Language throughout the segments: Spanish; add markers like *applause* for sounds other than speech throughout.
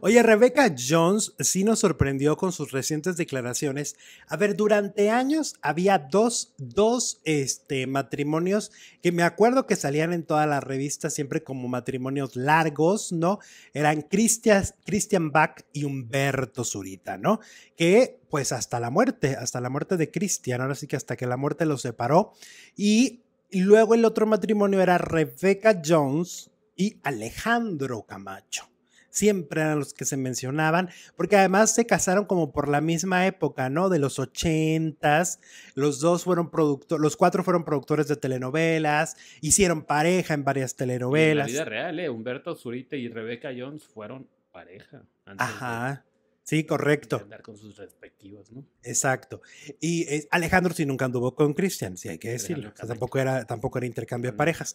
Oye, Rebecca Jones sí nos sorprendió con sus recientes declaraciones. A ver, durante años había dos, dos este, matrimonios que me acuerdo que salían en todas las revistas siempre como matrimonios largos, ¿no? Eran Christian, Christian Bach y Humberto Zurita, ¿no? Que pues hasta la muerte, hasta la muerte de Christian, ahora sí que hasta que la muerte los separó. Y luego el otro matrimonio era Rebecca Jones y Alejandro Camacho siempre eran los que se mencionaban, porque además se casaron como por la misma época, ¿no? De los ochentas, los dos fueron productores, los cuatro fueron productores de telenovelas, hicieron pareja en varias telenovelas. en la vida real, ¿eh? Humberto Zurita y Rebeca Jones fueron pareja. Ajá. Sí, correcto. Andar con sus respectivos, ¿no? Exacto. Y eh, Alejandro sí nunca anduvo con Christian, si hay que decirlo. tampoco era, tampoco era intercambio de parejas.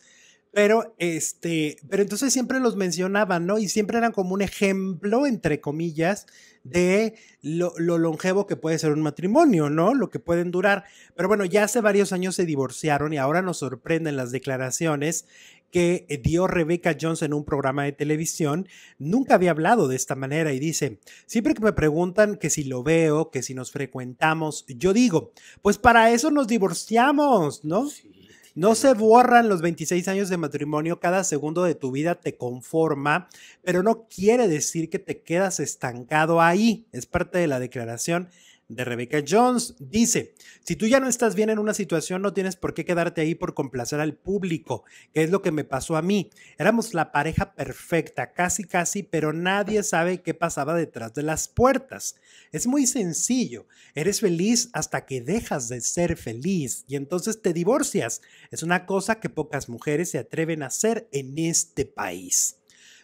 Pero, este, pero entonces siempre los mencionaban, ¿no? Y siempre eran como un ejemplo, entre comillas, de lo, lo, longevo que puede ser un matrimonio, ¿no? Lo que pueden durar. Pero bueno, ya hace varios años se divorciaron y ahora nos sorprenden las declaraciones que eh, dio Rebecca Jones en un programa de televisión. Nunca había hablado de esta manera y dice, siempre que me preguntan que si lo veo, que si nos frecuentamos, yo digo, pues para eso nos divorciamos, ¿no? Sí. No se borran los 26 años de matrimonio, cada segundo de tu vida te conforma, pero no quiere decir que te quedas estancado ahí. Es parte de la declaración de Rebecca Jones. Dice, si tú ya no estás bien en una situación, no tienes por qué quedarte ahí por complacer al público, que es lo que me pasó a mí. Éramos la pareja perfecta, casi, casi, pero nadie sabe qué pasaba detrás de las puertas. Es muy sencillo, eres feliz hasta que dejas de ser feliz y entonces te divorcias. Es una cosa que pocas mujeres se atreven a hacer en este país.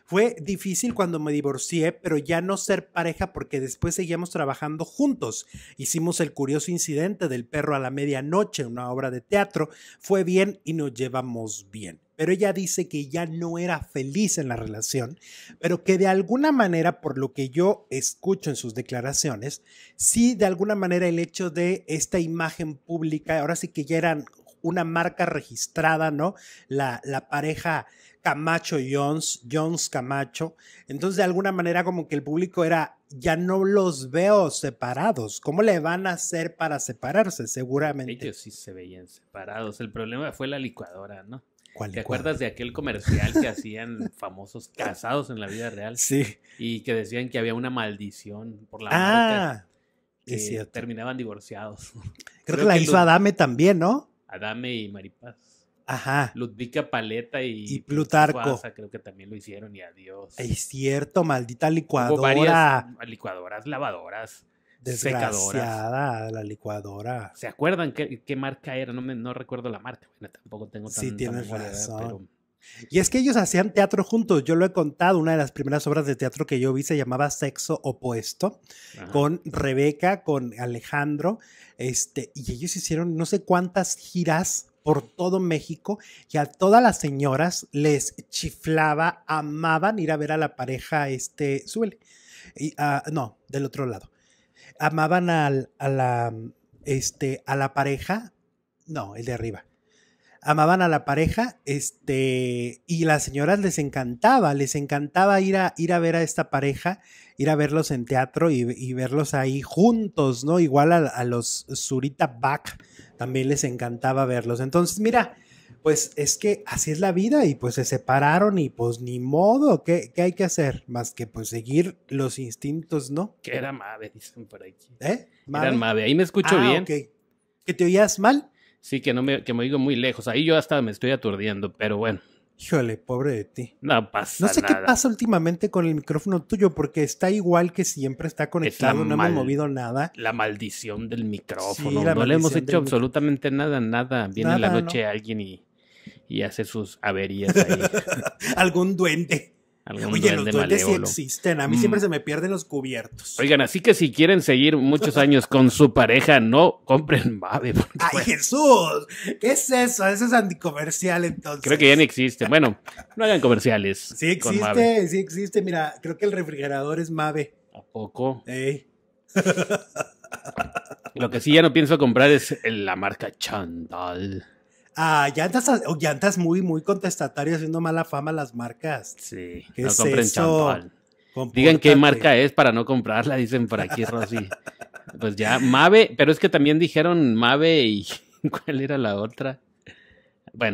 Fue difícil cuando me divorcié, pero ya no ser pareja porque después seguíamos trabajando juntos. Hicimos el curioso incidente del perro a la medianoche, una obra de teatro. Fue bien y nos llevamos bien pero ella dice que ya no era feliz en la relación, pero que de alguna manera, por lo que yo escucho en sus declaraciones, sí de alguna manera el hecho de esta imagen pública, ahora sí que ya eran una marca registrada, ¿no? La, pareja Camacho-Jones, Jones-Camacho. Entonces, de alguna manera, como que el público era, ya no los veo separados. ¿Cómo le van a hacer para separarse? Seguramente. Ellos sí se veían separados. El problema fue la licuadora, ¿no? ¿Te acuerdas de aquel comercial que hacían famosos *laughs* casados en la vida real? Sí. Y que decían que había una maldición por la ah, marca. Que terminaban divorciados. *laughs* Creo, Creo que la hizo Adame también, ¿no? Adame y Maripaz. Ajá. Ludvica Paleta y, y Plutarco. creo que también lo hicieron y adiós. Es cierto, maldita licuadora. licuadoras, lavadoras. Desgraciada la licuadora. ¿Se acuerdan qué, marca era? No, me, no recuerdo la marca. Bueno, tampoco tengo tan, Sí, tiene razón. Y es que ellos hacían teatro juntos. Yo lo he contado. Una de las primeras obras de teatro que yo vi se llamaba Sexo Opuesto, con Rebeca, con Alejandro. Este, y ellos hicieron no sé cuántas giras por todo México y a todas las señoras les chiflaba, amaban ir a ver a la pareja, este, suele. Y, ah, no, del otro lado. Amaban al, a, la, este, a la pareja, no, el de arriba amaban a la pareja, este, y las señoras les encantaba, les encantaba ir a, ir a ver a esta pareja, ir a verlos en teatro y, verlos ahí juntos, ¿no? Igual a, los Zurita Bach, también les encantaba verlos. Entonces, mira, pues es que así es la vida y pues se separaron y pues ni modo, ¿qué, hay que hacer? Más que pues seguir los instintos, ¿no? Que era Mave, dicen por aquí. ¿Eh? Eran Mave, ahí me escucho ah, bien. ¿Que te oías mal? Sí, que no me, que digo muy lejos. Ahí yo hasta me estoy aturdiendo, pero bueno. Híjole, pobre de ti. No pasa No sé qué pasa últimamente con el micrófono tuyo, porque está igual que siempre, está conectado, no hemos movido nada. La maldición del micrófono. no le hemos hecho absolutamente nada, nada. Viene la noche alguien y, y hace sus averías ahí. *laughs* Algún duende. Oye, los duendes sí existen. A mí mm. siempre se me pierden los cubiertos. Oigan, así que si quieren seguir muchos años con su pareja, no compren Mabe. ¡Ay, Jesús! ¿Qué es eso? Eso es anticomercial, entonces. Creo que ya no existe. Bueno, no hagan comerciales. Sí existe, sí existe. Mira, creo que el refrigerador es Mave. ¿A poco? Lo que sí ya no pienso comprar es la marca Chandal. Ah, llantas, llantas muy, muy contestatarias, haciendo mala fama las marcas. Sí, no compren champán. Digan qué marca es para no comprarla, dicen por aquí, Rosy. pues ya, Mave, pero es que también dijeron Mave y *laughs* ¿cuál era la otra?